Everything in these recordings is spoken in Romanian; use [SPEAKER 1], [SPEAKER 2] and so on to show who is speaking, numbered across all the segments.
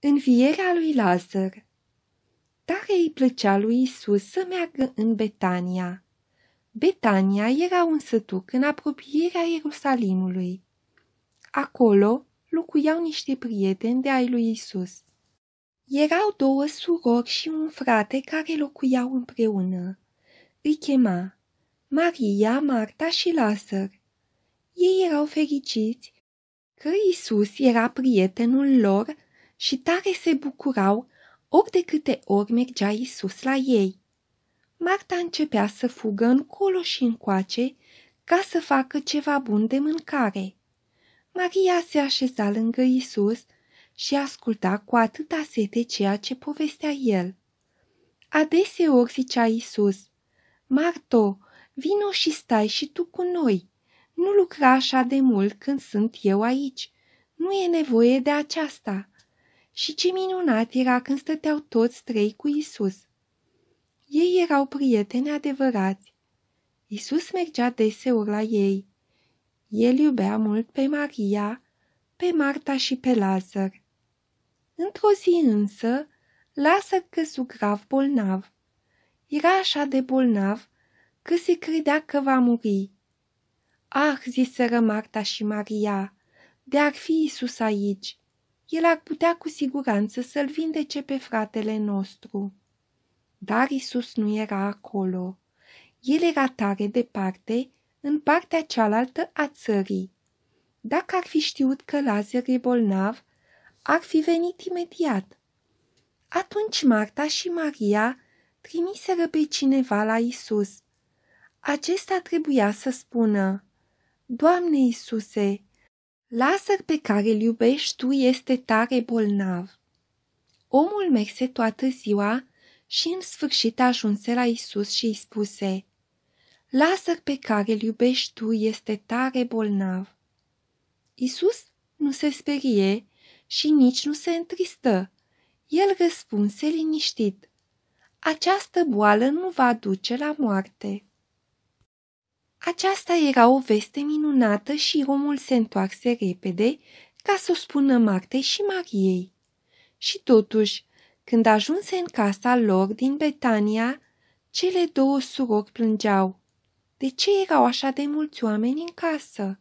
[SPEAKER 1] învierea lui Lazar. Tare îi plăcea lui Isus să meargă în Betania. Betania era un sătuc în apropierea Ierusalimului. Acolo locuiau niște prieteni de ai lui Isus. Erau două surori și un frate care locuiau împreună. Îi chema Maria, Marta și Lazar. Ei erau fericiți că Isus era prietenul lor și tare se bucurau ori de câte ori mergea Isus la ei. Marta începea să fugă încolo și încoace ca să facă ceva bun de mâncare. Maria se așeza lângă Isus și asculta cu atâta sete ceea ce povestea el. Adeseori zicea Isus, Marto, vino și stai și tu cu noi. Nu lucra așa de mult când sunt eu aici. Nu e nevoie de aceasta. Și ce minunat era când stăteau toți trei cu Isus. Ei erau prieteni adevărați. Isus mergea deseori la ei. El iubea mult pe Maria, pe Marta și pe Lazar. Într-o zi însă, Lazar căsu grav bolnav. Era așa de bolnav că se credea că va muri. Ah, ziseră Marta și Maria, de ar fi Isus aici, el ar putea cu siguranță să-l vindece pe fratele nostru. Dar Isus nu era acolo. El era tare departe, în partea cealaltă a țării. Dacă ar fi știut că Lazar e bolnav, ar fi venit imediat. Atunci Marta și Maria trimiseră pe cineva la Isus. Acesta trebuia să spună, Doamne Isuse, Lazar pe care îl iubești tu este tare bolnav. Omul merse toată ziua și în sfârșit ajunse la Isus și îi spuse, Lazar pe care îl iubești tu este tare bolnav. Isus nu se sperie și nici nu se întristă. El răspunse liniștit, această boală nu va duce la moarte. Aceasta era o veste minunată și omul se întoarse repede ca să o spună Martei și Mariei. Și totuși, când ajunse în casa lor din Betania, cele două surori plângeau. De ce erau așa de mulți oameni în casă?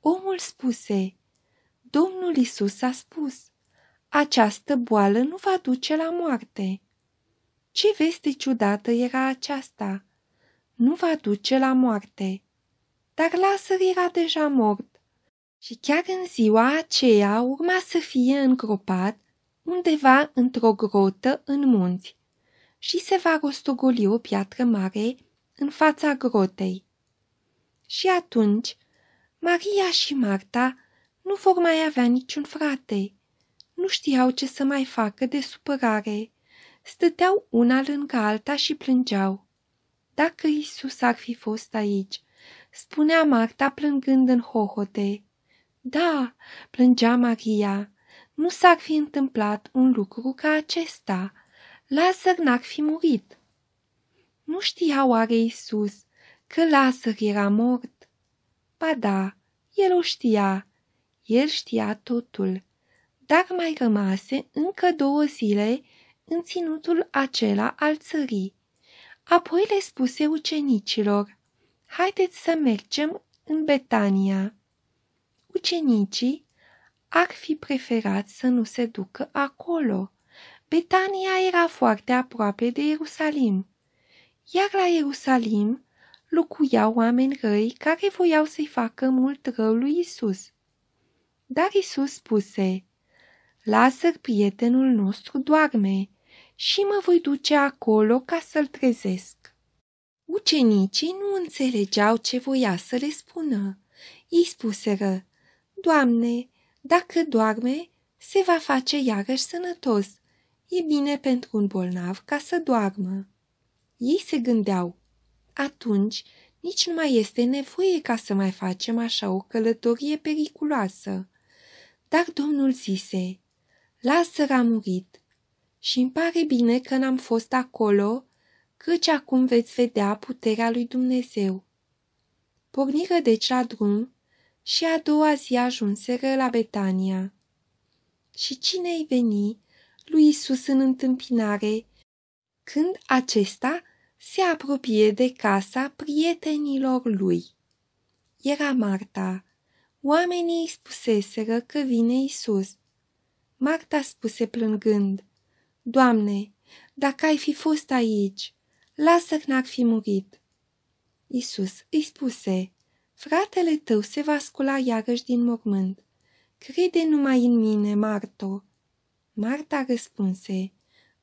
[SPEAKER 1] Omul spuse, Domnul Isus a spus, această boală nu va duce la moarte. Ce veste ciudată era aceasta! nu va duce la moarte. Dar Lazar era deja mort și chiar în ziua aceea urma să fie îngropat undeva într-o grotă în munți și se va rostogoli o piatră mare în fața grotei. Și atunci, Maria și Marta nu vor mai avea niciun frate. Nu știau ce să mai facă de supărare. Stăteau una lângă alta și plângeau. Dacă Isus ar fi fost aici, spunea Marta plângând în hohote. Da, plângea Maria, nu s-ar fi întâmplat un lucru ca acesta. Lazar n-ar fi murit. Nu știa oare Isus că Lazar era mort? Ba da, el o știa. El știa totul, dar mai rămase încă două zile în ținutul acela al țării Apoi le spuse ucenicilor, haideți să mergem în Betania. Ucenicii ar fi preferat să nu se ducă acolo. Betania era foarte aproape de Ierusalim, iar la Ierusalim locuiau oameni răi care voiau să-i facă mult rău lui Isus. Dar Isus spuse, Lasă prietenul nostru doarme, și mă voi duce acolo ca să-l trezesc. Ucenicii nu înțelegeau ce voia să le spună. Ei spuseră, Doamne, dacă doarme, se va face iarăși sănătos. E bine pentru un bolnav ca să doarmă. Ei se gândeau, atunci nici nu mai este nevoie ca să mai facem așa o călătorie periculoasă. Dar Domnul zise, lasă a murit, și îmi pare bine că n-am fost acolo, căci acum veți vedea puterea lui Dumnezeu. Porniră deci la drum și a doua zi ajunseră la Betania. Și cine i veni lui Isus în întâmpinare, când acesta se apropie de casa prietenilor lui. Era Marta. Oamenii îi spuseseră că vine Isus. Marta spuse plângând – Doamne, dacă ai fi fost aici, lasă că n-ar fi murit. Isus îi spuse, fratele tău se va scula iarăși din mormânt. Crede numai în mine, Marto. Marta răspunse,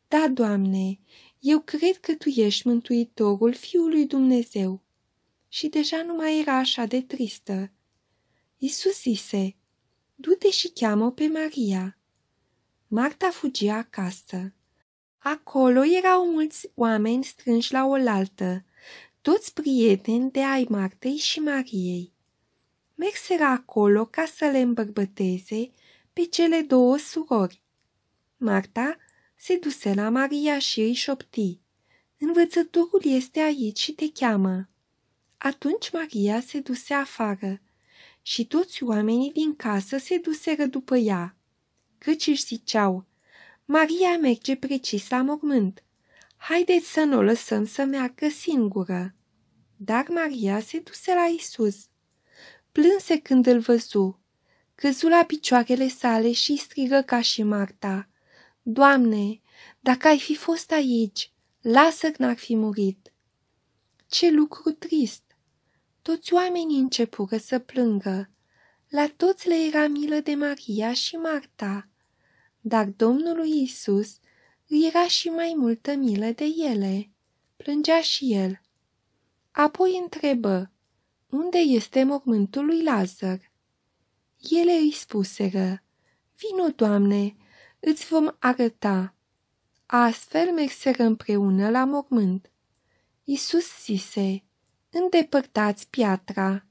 [SPEAKER 1] Da, Doamne, eu cred că Tu ești mântuitorul Fiului Dumnezeu. Și deja nu mai era așa de tristă. Isus zise, Du-te și cheamă pe Maria. Marta fugia acasă. Acolo erau mulți oameni strânși la oaltă, toți prieteni de ai Martei și Mariei. Merseră acolo ca să le îmbărbăteze pe cele două surori. Marta se duse la Maria și îi șopti. Învățătorul este aici și te cheamă. Atunci Maria se duse afară și toți oamenii din casă se duseră după ea căci își ziceau, Maria merge precis la mormânt. Haideți să nu o lăsăm să meargă singură. Dar Maria se duse la Isus. Plânse când îl văzu. Căzu la picioarele sale și strigă ca și Marta. Doamne, dacă ai fi fost aici, lasă că n-ar fi murit. Ce lucru trist! Toți oamenii începură să plângă. La toți le era milă de Maria și Marta dar Domnului Isus îi era și mai multă milă de ele. Plângea și el. Apoi întrebă, unde este mormântul lui Lazar? Ele îi spuseră, vină, Doamne, îți vom arăta. Astfel merseră împreună la mormânt. Isus zise, Îndepărtați piatra.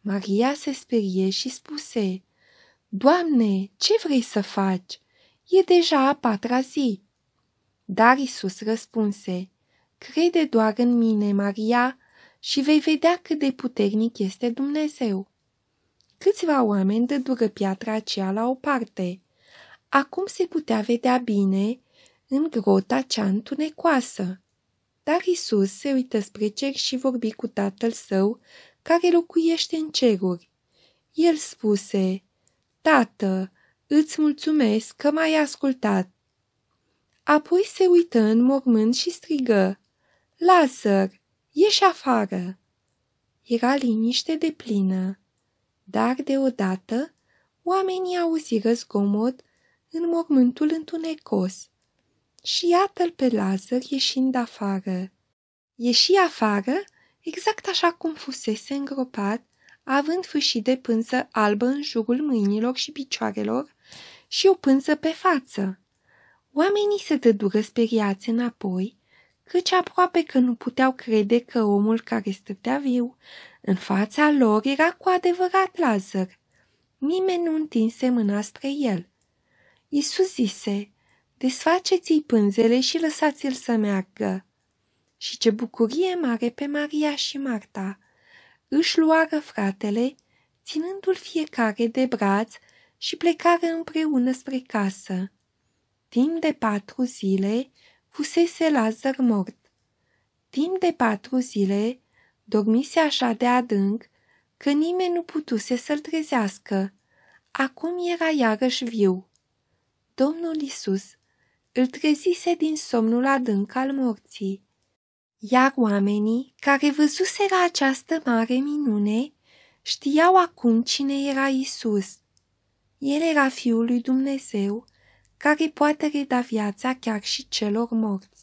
[SPEAKER 1] Maria se sperie și spuse, Doamne, ce vrei să faci? E deja a patra zi. Dar Isus răspunse, Crede doar în mine, Maria, și vei vedea cât de puternic este Dumnezeu. Câțiva oameni dădură piatra aceea la o parte. Acum se putea vedea bine în grota cea întunecoasă. Dar Isus se uită spre cer și vorbi cu tatăl său, care locuiește în ceruri. El spuse, Tată, Îți mulțumesc că m-ai ascultat. Apoi se uită în mormânt și strigă, Lazar, ieși afară! Era liniște de plină, dar deodată oamenii auziră zgomot în mormântul întunecos și iată-l pe Lazar ieșind afară. Ieși afară, exact așa cum fusese îngropat, având fâșii de pânză albă în jurul mâinilor și picioarelor și o pânză pe față. Oamenii se dădură speriați înapoi, căci aproape că nu puteau crede că omul care stătea viu în fața lor era cu adevărat Lazar. Nimeni nu întinse mâna spre el. Iisus zise, desfaceți-i pânzele și lăsați-l să meargă. Și ce bucurie mare pe Maria și Marta! Își luară fratele, ținându-l fiecare de braț și plecară împreună spre casă. Timp de patru zile fusese Lazar mort. Timp de patru zile dormise așa de adânc că nimeni nu putuse să-l trezească. Acum era iarăși viu. Domnul Isus îl trezise din somnul adânc al morții. Iar oamenii care văzuseră această mare minune știau acum cine era Isus el era Fiul lui Dumnezeu, care poate reda viața chiar și celor morți.